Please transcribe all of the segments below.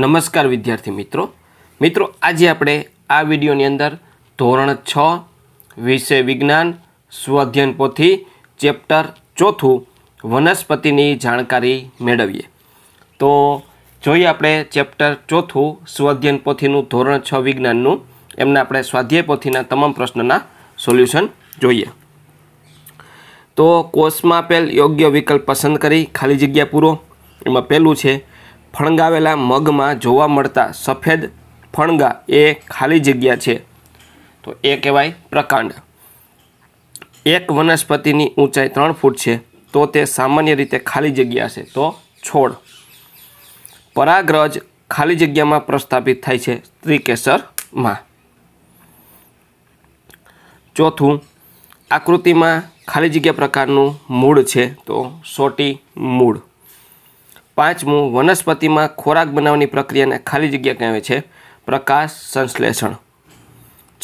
નમસ્કાર વિદ્યાર્થી મિત્રો મિત્રો આજે આપણે આ વિડીયોની અંદર ધોરણ છ વિષય વિજ્ઞાન સ્વાધ્યન પોથી ચેપ્ટર ચોથું વનસ્પતિની જાણકારી મેળવીએ તો જોઈએ આપણે ચેપ્ટર ચોથું સ્વાધ્યન પોથીનું ધોરણ છ વિજ્ઞાનનું એમને આપણે સ્વાધ્યાય પોથીના તમામ પ્રશ્નના સોલ્યુશન જોઈએ તો કોષમાં આપેલ યોગ્ય વિકલ્પ પસંદ કરી ખાલી જગ્યા પૂરો એમાં પહેલું છે ફણગાવેલા મગમાં જોવા મળતા સફેદ ફણગા એ ખાલી જગ્યા છે તો એ કહેવાય પ્રકાંડ એક વનસ્પતિની ઊંચાઈ ત્રણ ફૂટ છે તો તે સામાન્ય રીતે ખાલી જગ્યા છે તો છોડ પરાગ્રજ ખાલી જગ્યામાં પ્રસ્થાપિત થાય છે ત્રિકેસરમાં ચોથું આકૃતિમાં ખાલી જગ્યા પ્રકારનું મૂળ છે તો સોટી મૂળ પાંચમું વનસ્પતિમાં ખોરાક બનાવવાની પ્રક્રિયાને ખાલી જગ્યા કહેવાય છે પ્રકાશ સંશ્લેષણ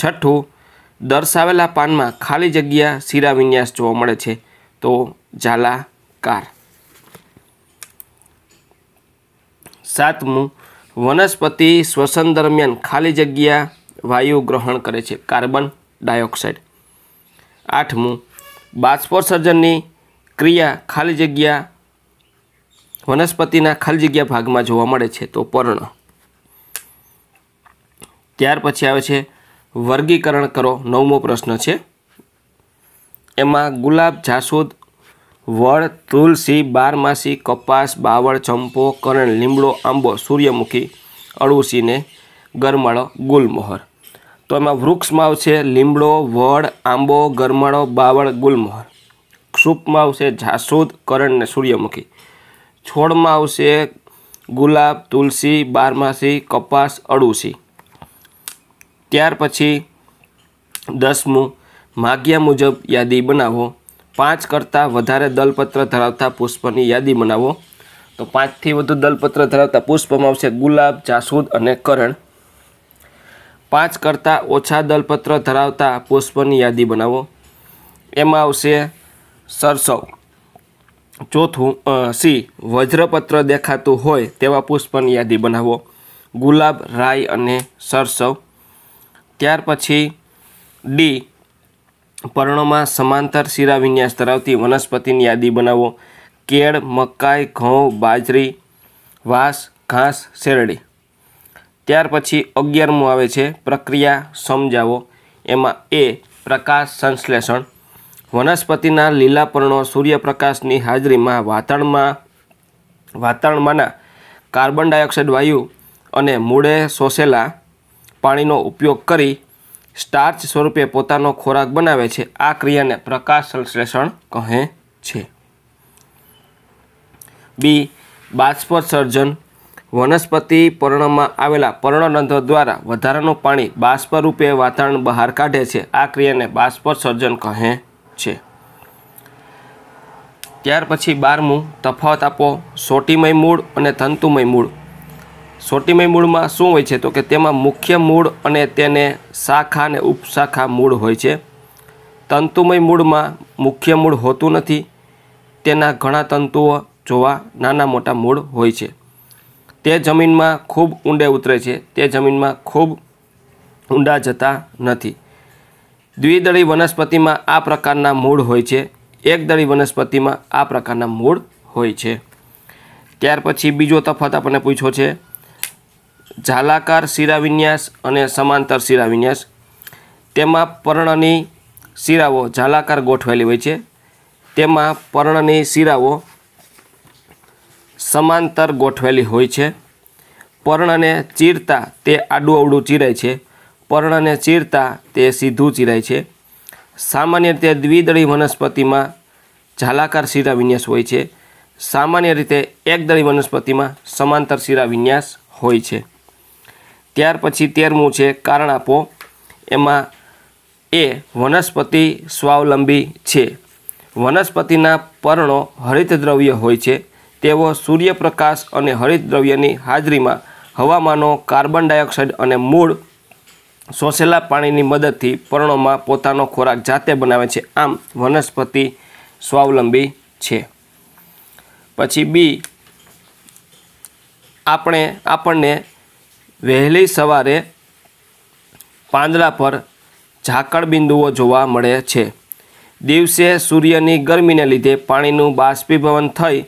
છઠ્ઠું દર્શાવેલા પાનમાં ખાલી જગ્યા શિરા વિન્યાસ જોવા મળે છે તો ઝાલાકાર સાતમું વનસ્પતિ શ્વસન દરમિયાન ખાલી જગ્યા વાયુ ગ્રહણ કરે છે કાર્બન ડાયોક્સાઇડ આઠમું બાષ્પોત્સર્જનની ક્રિયા ખાલી જગ્યા વનસ્પતિના ખાલી જગ્યા ભાગમાં જોવા મળે છે તો પર્ણ ત્યાર પછી આવે છે વર્ગીકરણ કરો નવમો પ્રશ્ન છે એમાં ગુલાબ જાસૂદ વડ તુલસી બારમાસી કપાસ બાવળ ચંપો કરણ લીમડો આંબો સૂર્યમુખી અળુસીને ગરમાળો ગુલમોહર તો એમાં વૃક્ષમાં આવશે લીમડો વડ આંબો ગરમાળો બાવળ ગુલમોહર ક્ષુપમાં આવશે જાસૂદ કરણ ને સૂર્યમુખી છોડમાં આવશે ગુલાબ તુલસી બારમાસી કપાસ અડુસી ત્યાર પછી દસમું માગ્યા મુજબ યાદી બનાવો પાંચ કરતાં વધારે દલપત્ર ધરાવતા પુષ્પની યાદી બનાવો તો પાંચથી વધુ દલપત્ર ધરાવતા પુષ્પમાં આવશે ગુલાબ જાસૂદ અને કરણ પાંચ કરતાં ઓછા દલપત્ર ધરાવતા પુષ્પની યાદી બનાવો એમાં આવશે સરસવ ચોથું સી વજ્રપત્ર દેખાતું હોય તેવા પુષ્પની યાદી બનાવો ગુલાબ રાય અને સરસવ ત્યાર પછી ડી પર્ણોમાં સમાંતર શીરા વિન્યાસ ધરાવતી વનસ્પતિની યાદી બનાવો કેળ મકાઈ ઘઉં બાજરી વાસ ઘાસ શેરડી ત્યાર પછી અગિયારમું આવે છે પ્રક્રિયા સમજાવો એમાં એ પ્રકાશ સંશ્લેષણ વનસ્પતિના લીલા પર્ણો સૂર્યપ્રકાશની હાજરીમાં વાતાવરણમાં વાતાવરણમાંના કાર્બન ડાયોક્સાઇડ વાયુ અને મૂળે શોષેલા પાણીનો ઉપયોગ કરી સ્ટાર્ચ સ્વરૂપે પોતાનો ખોરાક બનાવે છે આ ક્રિયાને પ્રકાશ સંશ્લેષણ કહે છે બી બાષ્પોત્સર્જન વનસ્પતિ પર્ણમાં આવેલા પર્ણરંધ્ર દ્વારા વધારાનું પાણી બાષ્પરૂપે વાતાવરણ બહાર કાઢે છે આ ક્રિયાને બાષ્પોત્સર્જન કહે છે ત્યાર પછી બારમું તફાવત આપો સોટીમય મૂળ અને તંતુમય મૂળ સોટીમય મૂળમાં શું હોય છે તો કે તેમાં મુખ્ય મૂળ અને તેને શાખા અને ઉપશાખા મૂળ હોય છે તંતુમય મૂળમાં મુખ્ય મૂળ હોતું નથી તેના ઘણા તંતુઓ જોવા નાના મોટા મૂળ હોય છે તે જમીનમાં ખૂબ ઊંડે ઉતરે છે તે જમીનમાં ખૂબ ઊંડા જતા નથી દ્વિદળી વનસ્પતિમાં આ પ્રકારના મૂળ હોય છે એકદળી વનસ્પતિમાં આ પ્રકારના મૂળ હોય છે ત્યાર પછી બીજો તફાવત આપણને પૂછ્યો છે ઝાલાકાર શિરાવિન્યાસ અને સમાંતર શિરાવિન્યાસ તેમાં પર્ણની શિરાઓ ઝાલાકાર ગોઠવેલી હોય છે તેમાં પર્ણની શિરાઓ સમાંતર ગોઠવેલી હોય છે પર્ણને ચીરતા તે આડું અવડું ચીરાય છે પર્ણને ચીરતા તે સીધું ચીરાય છે સામાન્ય રીતે દ્વિદળી વનસ્પતિમાં ઝાલાકાર વિન્યાસ હોય છે સામાન્ય રીતે એકદળી વનસ્પતિમાં સમાંતર શિરાવિન્યાસ હોય છે ત્યાર પછી તેરમું છે કારણ આપો એમાં એ વનસ્પતિ સ્વાવલંબી છે વનસ્પતિના પર્ણો હરિતદ્રવ્ય હોય છે તેઓ સૂર્યપ્રકાશ અને હરિતદ્રવ્યની હાજરીમાં હવામાનો કાર્બન ડાયોક્સાઇડ અને મૂળ શોષેલા પાણીની મદદથી પર્ણોમાં પોતાનો ખોરાક જાતે બનાવે છે આમ વનસ્પતિ સ્વાવલંબી છે પછી બી આપણે આપણને વહેલી સવારે પાંદડા પર ઝાકળ બિંદુઓ જોવા મળે છે દિવસે સૂર્યની ગરમીને લીધે પાણીનું બાષ્પીભવન થઈ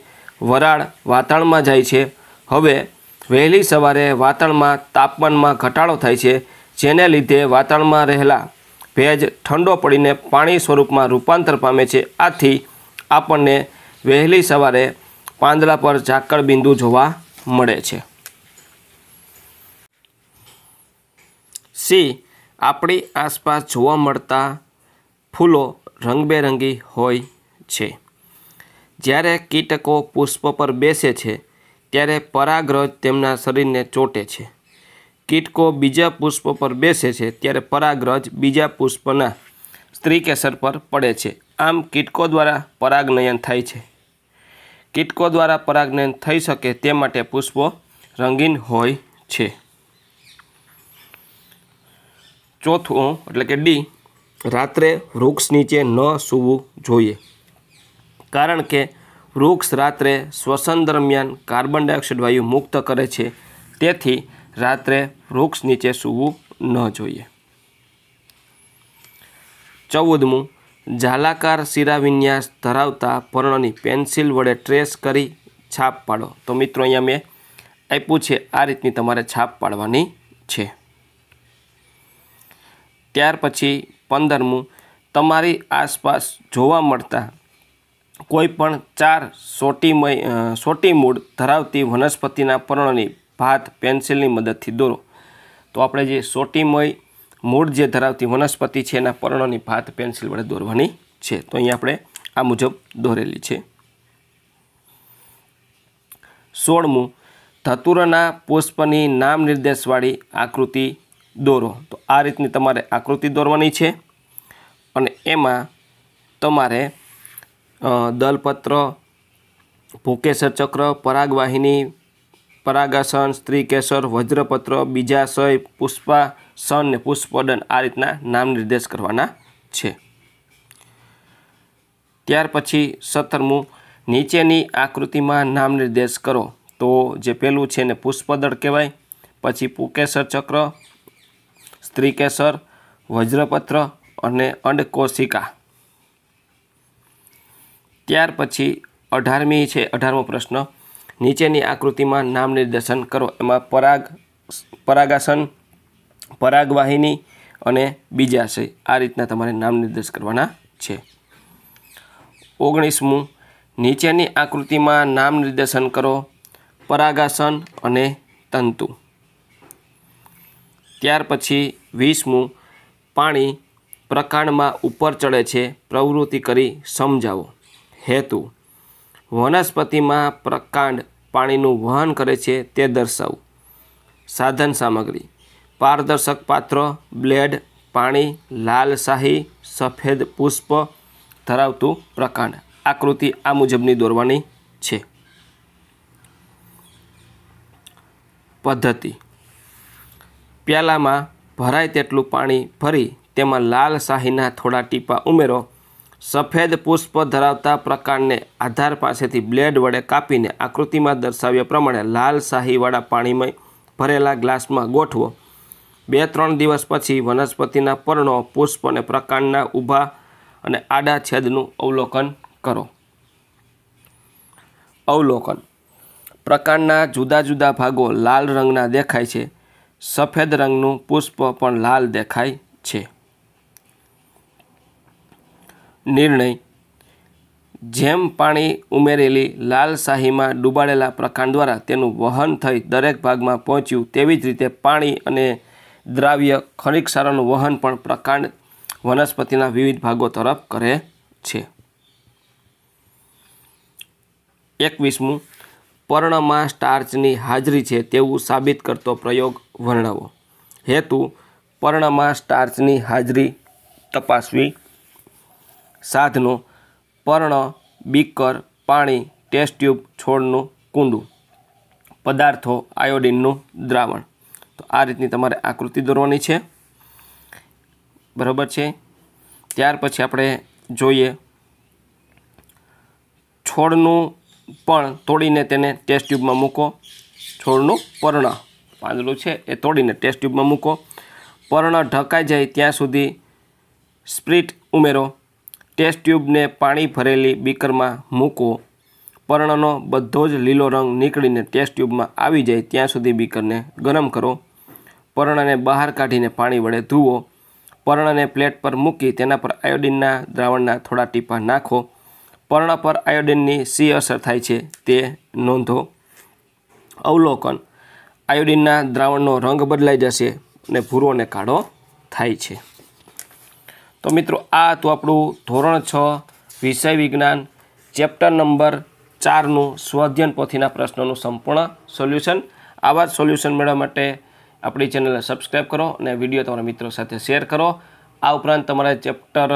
વરાળ વાતાવરણમાં જાય છે હવે વહેલી સવારે વાતાવરણમાં તાપમાનમાં ઘટાડો થાય છે જેને લીધે વાતાવરણમાં રહેલા ભેજ ઠંડો પડીને પાણી સ્વરૂપમાં રૂપાંતર પામે છે આથી આપણને વહેલી સવારે પાંદડા પર ઝાકળ બિંદુ જોવા મળે છે સી આપણી આસપાસ જોવા મળતા ફૂલો રંગબેરંગી હોય છે જ્યારે કીટકો પુષ્પ પર બેસે છે ત્યારે પરાગ્રજ તેમના શરીરને ચોંટે છે કીટકો બીજા પુષ્પ પર બેસે છે ત્યારે પરાગરજ બીજા પુષ્પના સ્ત્રી કેસર પર પડે છે આમ કીટકો દ્વારા પરાગનયન થાય છે કીટકો દ્વારા પરાગનયન થઈ શકે તે માટે પુષ્પો રંગીન હોય છે ચોથું એટલે કે ડી રાત્રે વૃક્ષ નીચે ન સૂવું જોઈએ કારણ કે વૃક્ષ રાત્રે શ્વસન દરમિયાન કાર્બન ડાયોક્સાઇડ વાયુ મુક્ત કરે છે તેથી રાત્રે વૃક્ષ નીચે સૂવું ન જોઈએ ચૌદમું જાલાકાર વિન્યાસ ધરાવતા પર્ણની પેન્સિલ વડે ટ્રેસ કરી છાપ પાડો તો મિત્રો અહીંયા મેં આપ્યું છે આ રીતની તમારે છાપ પાડવાની છે ત્યાર પછી પંદરમું તમારી આસપાસ જોવા મળતા કોઈ પણ ચાર સોટીમય સોટી મૂળ ધરાવતી વનસ્પતિના પર્ણની ભાત પેન્સિલની મદદથી દોરો તો આપણે જે સોટીમય મૂળ જે ધરાવતી વનસ્પતિ છે એના પર્ણોની ભાત પેન્સિલ વડે દોરવાની છે તો અહીં આપણે આ મુજબ દોરેલી છે સોળમું ધતુરના પુષ્પની નામ નિર્દેશવાળી આકૃતિ દોરો તો આ રીતની તમારે આકૃતિ દોરવાની છે અને એમાં તમારે દલપત્ર ભૂકેશર ચક્ર પરાગવાહિની પરાગાસન સ્ત્રીકેસર વજ્રપત્ર બીજાશય પુષ્પાસન ને પુષ્પદન આ રીતના નામ નિર્દેશ કરવાના છે ત્યાર પછી સત્તરમું નીચેની આકૃતિમાં નામ નિર્દેશ કરો તો જે પેલું છે ને પુષ્પદળ કહેવાય પછી પુકેસર ચક્ર સ્ત્રીકેસર વજ્રપત્ર અને અંડકોશિકા ત્યાર પછી અઢારમી છે અઢારમો પ્રશ્ન નીચેની આકૃતિમાં નામ નિર્દેશન કરો એમાં પરાગ પરાગાસન પરાગવાહિની અને બીજા છે આ રીતના તમારે નામ નિર્દેશ કરવાના છે ઓગણીસમું નીચેની આકૃતિમાં નામ નિર્દેશન કરો પરાગાસન અને તંતુ ત્યાર પછી વીસમું પાણી પ્રકાંડમાં ઉપર ચડે છે પ્રવૃત્તિ કરી સમજાવો હેતુ વનસ્પતિમાં પ્રકાંડ પાણીનું વહન કરે છે તે દર્શાવવું સાધન સામગ્રી પારદર્શક પાત્ર બ્લેડ પાણી લાલ શાહી સફેદ પુષ્પ ધરાવતું પ્રકાંડ આકૃતિ આ મુજબની દોરવાની છે પદ્ધતિ પ્યાલામાં ભરાય તેટલું પાણી ભરી તેમાં લાલ શાહીના થોડા ટીપા ઉમેરો સફેદ પુષ્પ ધરાવતા પ્રકારને આધાર પાસેથી બ્લેડ વડે કાપીને આકૃતિમાં દર્શાવ્યા પ્રમાણે લાલ શાહીવાળા પાણીમાં ભરેલા ગ્લાસમાં ગોઠવો બે ત્રણ દિવસ પછી વનસ્પતિના પર્ણો પુષ્પ અને પ્રકારના ઊભા અને આડા છેદનું અવલોકન કરો અવલોકન પ્રકારના જુદા જુદા ભાગો લાલ રંગના દેખાય છે સફેદ રંગનું પુષ્પ પણ લાલ દેખાય છે નિર્ણય જેમ પાણી ઉમેરેલી લાલશાહીમાં ડૂબાડેલા પ્રકાંડ દ્વારા તેનું વહન થઈ દરેક ભાગમાં પહોંચ્યું તેવી જ રીતે પાણી અને દ્રાવ્ય ખનિક સારાનું વહન પણ પ્રકાંડ વનસ્પતિના વિવિધ ભાગો તરફ કરે છે એકવીસમું પર્ણમાં સ્ટાર્ચની હાજરી છે તેવું સાબિત કરતો પ્રયોગ વર્ણવો હેતુ પર્ણમાં સ્ટાર્ચની હાજરી તપાસવી સાધનો પર્ણ બીકર પાણી ટેસ્ટ ટ્યુબ છોડનું કુંડું પદાર્થો આયોડિનનું દ્રાવણ તો આ રીતની તમારે આકૃતિ દોરવાની છે બરાબર છે ત્યાર પછી આપણે જોઈએ છોડનું પણ તોડીને તેને ટેસ્ટ ટ્યુબમાં મૂકો છોડનું પર્ણ પાંદડું છે એ તોડીને ટેસ્ટ ટ્યુબમાં મૂકો પર્ણ ઢકાઈ જાય ત્યાં સુધી સ્પ્રિટ ઉમેરો ટેસ્ટ ટ્યુબને પાણી ભરેલી બીકરમાં મૂકો પર્ણનો બધો જ લીલો રંગ નીકળીને ટેસ્ટ ટ્યુબમાં આવી જાય ત્યાં સુધી બીકરને ગરમ કરો પર્ણને બહાર કાઢીને પાણી વડે ધુઓ પર્ણને પ્લેટ પર મૂકી તેના પર આયોડિનના દ્રાવણના થોડા ટીપાં નાખો પર્ણ પર આયોડિનની સી અસર થાય છે તે નોંધો અવલોકન આયોડિનના દ્રાવણનો રંગ બદલાઈ જશે અને ભૂરોને અને કાળો થાય છે તો મિત્રો આ હતું આપણું ધોરણ છ વિષય વિજ્ઞાન ચેપ્ટર નંબર ચારનું સ્વાધ્યન પોથીના પ્રશ્નોનું સંપૂર્ણ સોલ્યુશન આવા જ સોલ્યુશન મેળવવા માટે આપણી ચેનલને સબસ્ક્રાઈબ કરો અને વિડીયો તમારા મિત્રો સાથે શેર કરો આ ઉપરાંત તમારા ચેપ્ટર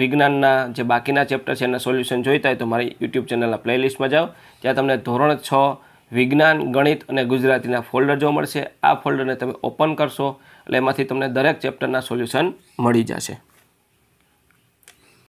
વિજ્ઞાનના જે બાકીના ચેપ્ટર છે એના સોલ્યુશન જોઈતા હોય તો મારી યુટ્યુબ ચેનલના પ્લેલિસ્ટમાં જાઓ ત્યાં તમને ધોરણ છ વિજ્ઞાન ગણિત અને ગુજરાતીના ફોલ્ડર જોવા મળશે આ ફોલ્ડરને તમે ઓપન કરશો એટલે એમાંથી તમને દરેક ચેપ્ટરના સોલ્યુશન મળી જશે